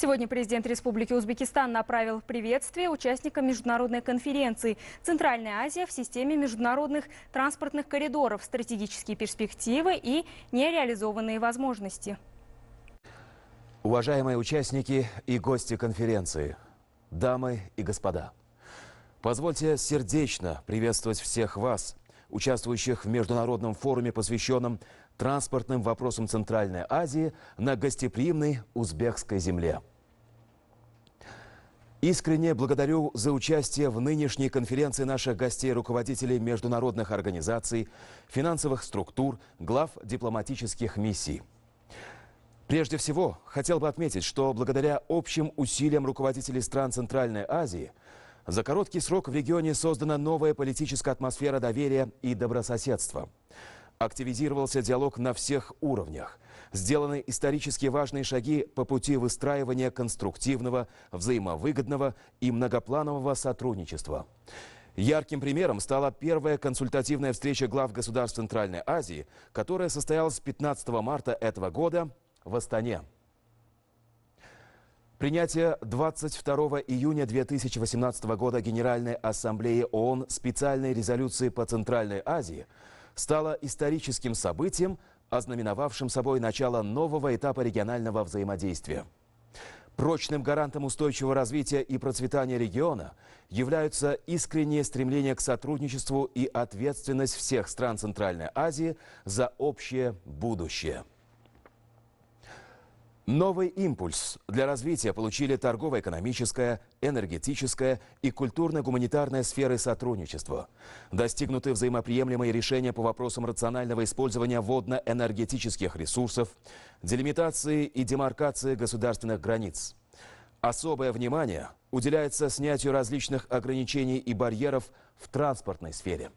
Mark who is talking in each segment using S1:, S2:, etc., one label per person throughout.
S1: Сегодня президент Республики Узбекистан направил приветствие участникам международной конференции «Центральная Азия в системе международных транспортных коридоров. Стратегические перспективы и нереализованные возможности». Уважаемые участники и гости конференции, дамы и господа, позвольте сердечно приветствовать всех вас, участвующих в международном форуме, посвященном транспортным вопросам Центральной Азии на гостеприимной узбекской земле. Искренне благодарю за участие в нынешней конференции наших гостей, руководителей международных организаций, финансовых структур, глав дипломатических миссий. Прежде всего, хотел бы отметить, что благодаря общим усилиям руководителей стран Центральной Азии за короткий срок в регионе создана новая политическая атмосфера доверия и добрососедства – Активизировался диалог на всех уровнях. Сделаны исторически важные шаги по пути выстраивания конструктивного, взаимовыгодного и многопланового сотрудничества. Ярким примером стала первая консультативная встреча глав государств Центральной Азии, которая состоялась 15 марта этого года в Астане. Принятие 22 июня 2018 года Генеральной Ассамблеи ООН специальной резолюции по Центральной Азии – стало историческим событием, ознаменовавшим собой начало нового этапа регионального взаимодействия. Прочным гарантом устойчивого развития и процветания региона являются искреннее стремление к сотрудничеству и ответственность всех стран Центральной Азии за общее будущее. Новый импульс для развития получили торгово-экономическая, энергетическая и культурно-гуманитарная сферы сотрудничества. Достигнуты взаимоприемлемые решения по вопросам рационального использования водно-энергетических ресурсов, делимитации и демаркации государственных границ. Особое внимание уделяется снятию различных ограничений и барьеров в транспортной сфере.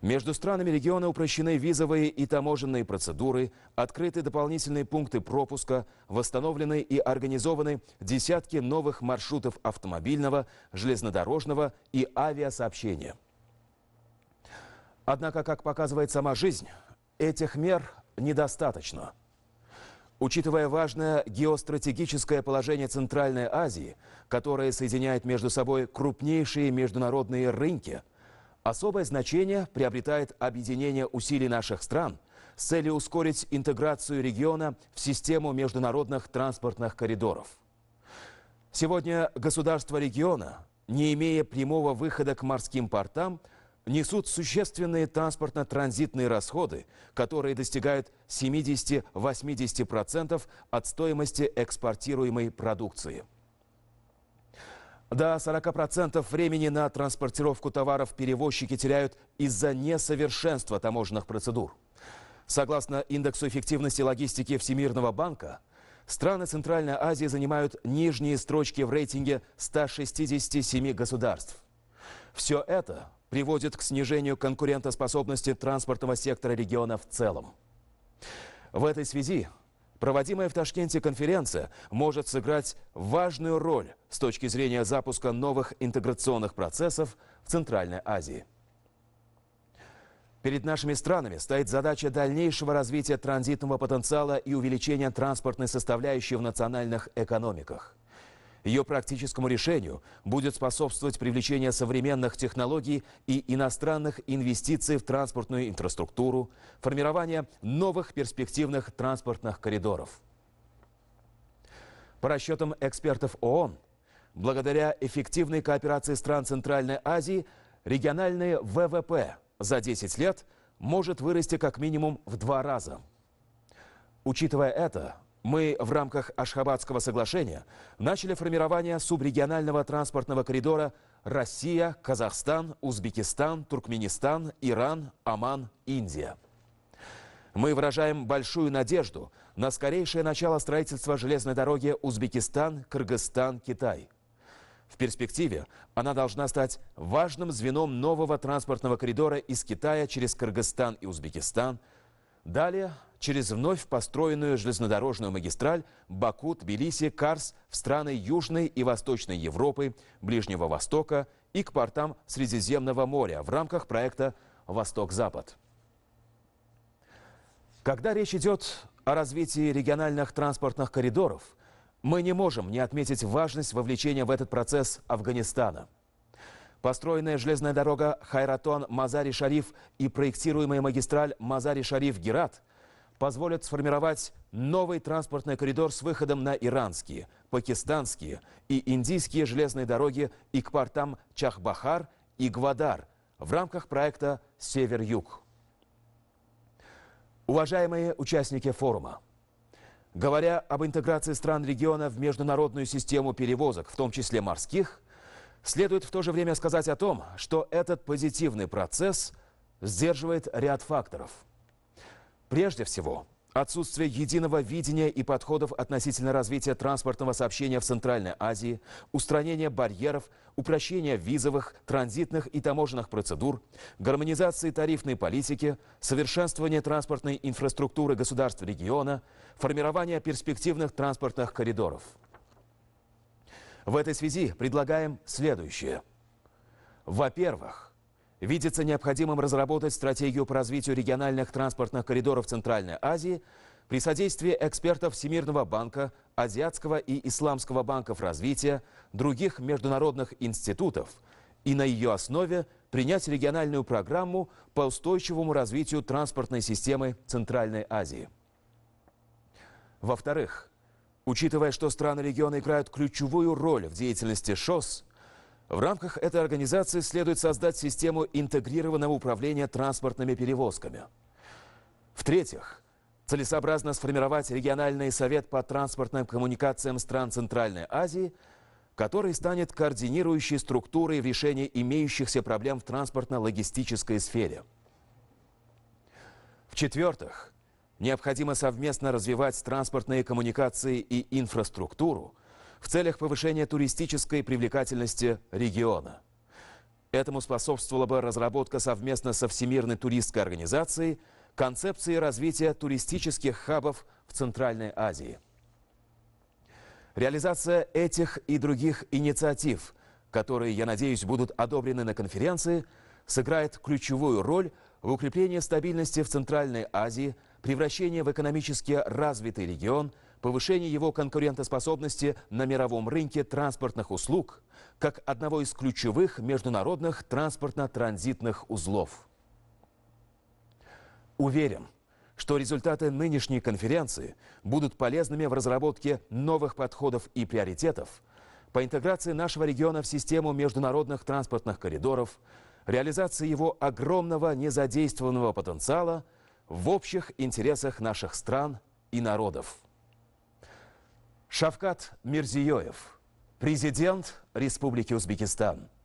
S1: Между странами региона упрощены визовые и таможенные процедуры, открыты дополнительные пункты пропуска, восстановлены и организованы десятки новых маршрутов автомобильного, железнодорожного и авиасообщения. Однако, как показывает сама жизнь, этих мер недостаточно. Учитывая важное геостратегическое положение Центральной Азии, которое соединяет между собой крупнейшие международные рынки – Особое значение приобретает объединение усилий наших стран с целью ускорить интеграцию региона в систему международных транспортных коридоров. Сегодня государства региона, не имея прямого выхода к морским портам, несут существенные транспортно-транзитные расходы, которые достигают 70-80% от стоимости экспортируемой продукции. До 40% времени на транспортировку товаров перевозчики теряют из-за несовершенства таможенных процедур. Согласно индексу эффективности логистики Всемирного банка, страны Центральной Азии занимают нижние строчки в рейтинге 167 государств. Все это приводит к снижению конкурентоспособности транспортного сектора региона в целом. В этой связи Проводимая в Ташкенте конференция может сыграть важную роль с точки зрения запуска новых интеграционных процессов в Центральной Азии. Перед нашими странами стоит задача дальнейшего развития транзитного потенциала и увеличения транспортной составляющей в национальных экономиках. Ее практическому решению будет способствовать привлечение современных технологий и иностранных инвестиций в транспортную инфраструктуру, формирование новых перспективных транспортных коридоров. По расчетам экспертов ООН, благодаря эффективной кооперации стран Центральной Азии, региональные ВВП за 10 лет может вырасти как минимум в два раза. Учитывая это, мы в рамках Ашхабадского соглашения начали формирование субрегионального транспортного коридора Россия, Казахстан, Узбекистан, Туркменистан, Иран, Оман, Индия. Мы выражаем большую надежду на скорейшее начало строительства железной дороги Узбекистан, Кыргызстан, Китай. В перспективе она должна стать важным звеном нового транспортного коридора из Китая через Кыргызстан и Узбекистан – Далее через вновь построенную железнодорожную магистраль Баку-Тбилиси-Карс в страны Южной и Восточной Европы, Ближнего Востока и к портам Средиземного моря в рамках проекта «Восток-Запад». Когда речь идет о развитии региональных транспортных коридоров, мы не можем не отметить важность вовлечения в этот процесс Афганистана – Построенная железная дорога Хайратон-Мазари-Шариф и проектируемая магистраль Мазари-Шариф-Герат позволят сформировать новый транспортный коридор с выходом на иранские, пакистанские и индийские железные дороги и к портам Чахбахар и Гвадар в рамках проекта «Север-Юг». Уважаемые участники форума! Говоря об интеграции стран региона в международную систему перевозок, в том числе морских – Следует в то же время сказать о том, что этот позитивный процесс сдерживает ряд факторов. Прежде всего, отсутствие единого видения и подходов относительно развития транспортного сообщения в Центральной Азии, устранение барьеров, упрощение визовых, транзитных и таможенных процедур, гармонизации тарифной политики, совершенствование транспортной инфраструктуры государств региона, формирование перспективных транспортных коридоров – в этой связи предлагаем следующее. Во-первых, видится необходимым разработать стратегию по развитию региональных транспортных коридоров Центральной Азии при содействии экспертов Всемирного банка, Азиатского и Исламского банков развития, других международных институтов и на ее основе принять региональную программу по устойчивому развитию транспортной системы Центральной Азии. Во-вторых, Учитывая, что страны региона играют ключевую роль в деятельности ШОС, в рамках этой организации следует создать систему интегрированного управления транспортными перевозками. В-третьих, целесообразно сформировать региональный совет по транспортным коммуникациям стран Центральной Азии, который станет координирующей структурой в решении имеющихся проблем в транспортно-логистической сфере. В-четвертых, Необходимо совместно развивать транспортные коммуникации и инфраструктуру в целях повышения туристической привлекательности региона. Этому способствовала бы разработка совместно со Всемирной туристской организацией концепции развития туристических хабов в Центральной Азии. Реализация этих и других инициатив, которые, я надеюсь, будут одобрены на конференции, сыграет ключевую роль в укреплении стабильности в Центральной Азии – превращение в экономически развитый регион, повышение его конкурентоспособности на мировом рынке транспортных услуг как одного из ключевых международных транспортно-транзитных узлов. Уверен, что результаты нынешней конференции будут полезными в разработке новых подходов и приоритетов по интеграции нашего региона в систему международных транспортных коридоров, реализации его огромного незадействованного потенциала – в общих интересах наших стран и народов. Шавкат Мирзиёев, президент Республики Узбекистан –